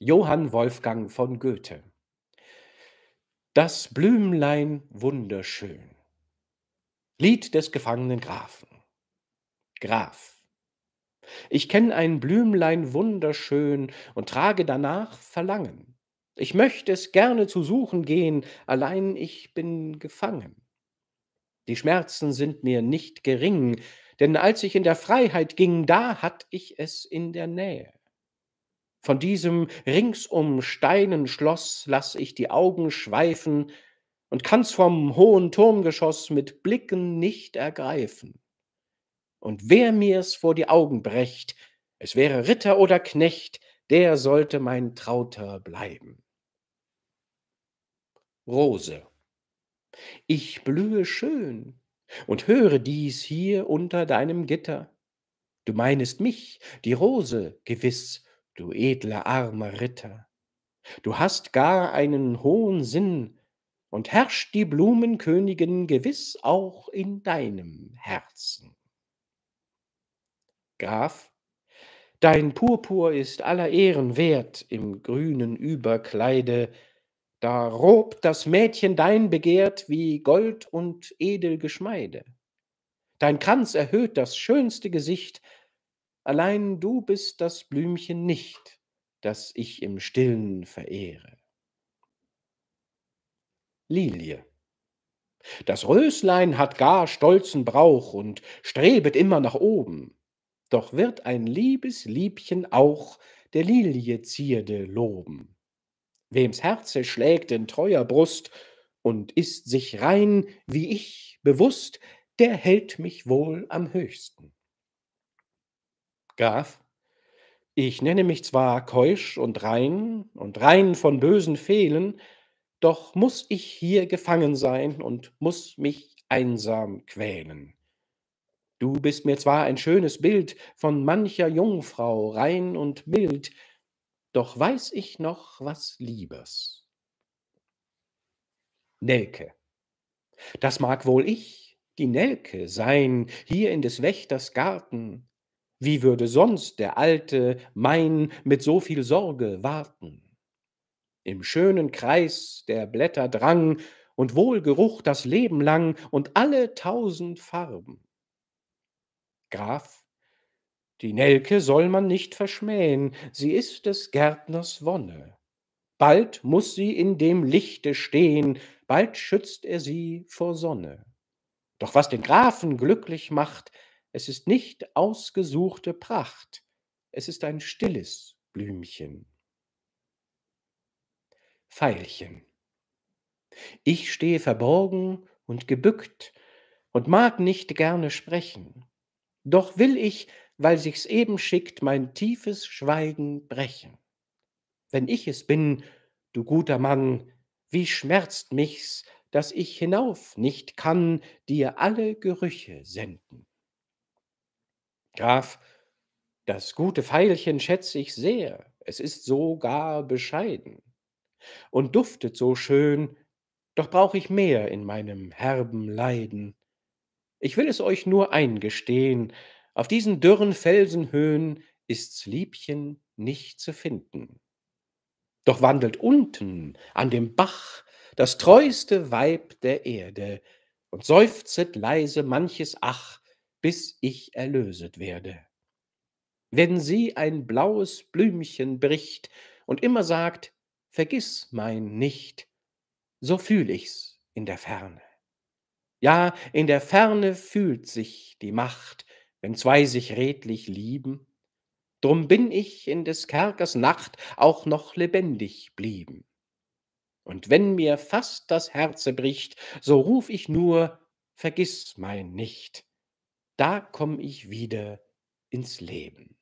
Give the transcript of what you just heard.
Johann Wolfgang von Goethe. Das Blümlein wunderschön. Lied des gefangenen Grafen. Graf. Ich kenn ein Blümlein wunderschön und trage danach Verlangen. Ich möcht es gerne zu suchen gehen, allein ich bin gefangen. Die Schmerzen sind mir nicht gering, denn als ich in der Freiheit ging, da hatt ich es in der Nähe. Von diesem ringsum steinen Schloss lass ich die Augen schweifen und kann's vom hohen Turmgeschoss mit Blicken nicht ergreifen. Und wer mir's vor die Augen brecht, es wäre Ritter oder Knecht, der sollte mein Trauter bleiben. Rose. Ich blühe schön und höre dies hier unter deinem Gitter. Du meinest mich, die Rose, gewiss, du edler armer Ritter, du hast gar einen hohen Sinn und herrscht die Blumenkönigin gewiss auch in deinem Herzen. Graf, dein Purpur ist aller Ehren wert im grünen Überkleide, da robt das Mädchen dein Begehrt wie Gold und edel Geschmeide. Dein Kranz erhöht das schönste Gesicht, allein du bist das Blümchen nicht, das ich im stillen verehre. Lilie. Das Röslein hat gar stolzen Brauch und strebet immer nach oben, doch wird ein liebes Liebchen auch der Lilie Zierde loben. Wem's Herze schlägt in treuer Brust und ist sich rein wie ich bewusst, der hält mich wohl am höchsten. Graf, Ich nenne mich zwar keusch und rein und rein von bösen Fehlen, doch muß ich hier gefangen sein und muß mich einsam quälen. Du bist mir zwar ein schönes Bild von mancher Jungfrau, rein und mild, doch weiß ich noch was Liebes. Nelke. Das mag wohl ich, die Nelke, sein, hier in des Wächters Garten, wie würde sonst der alte Mein mit so viel Sorge warten? Im schönen Kreis der Blätter drang und Wohlgeruch das Leben lang und alle tausend Farben. Graf, die Nelke soll man nicht verschmähen, sie ist des Gärtners Wonne. Bald muß sie in dem Lichte stehen, bald schützt er sie vor Sonne. Doch was den Grafen glücklich macht, es ist nicht ausgesuchte Pracht, es ist ein stilles Blümchen. Veilchen. Ich stehe verborgen und gebückt und mag nicht gerne sprechen, doch will ich, weil sich's eben schickt, mein tiefes Schweigen brechen. Wenn ich es bin, du guter Mann, wie schmerzt mich's, dass ich hinauf nicht kann, dir alle Gerüche senden. Graf, das gute Veilchen schätze ich sehr, es ist so gar bescheiden und duftet so schön, doch brauch ich mehr in meinem herben Leiden. Ich will es euch nur eingestehen, auf diesen dürren Felsenhöhen ist's Liebchen nicht zu finden. Doch wandelt unten an dem Bach das treueste Weib der Erde und seufzet leise manches Ach, bis ich erlöset werde. Wenn sie ein blaues Blümchen bricht und immer sagt, vergiss mein nicht, so fühl ich's in der Ferne. Ja, in der Ferne fühlt sich die Macht, wenn zwei sich redlich lieben. Drum bin ich in des Kerkers Nacht auch noch lebendig blieben. Und wenn mir fast das Herze bricht, so ruf ich nur, vergiss mein nicht da komme ich wieder ins Leben.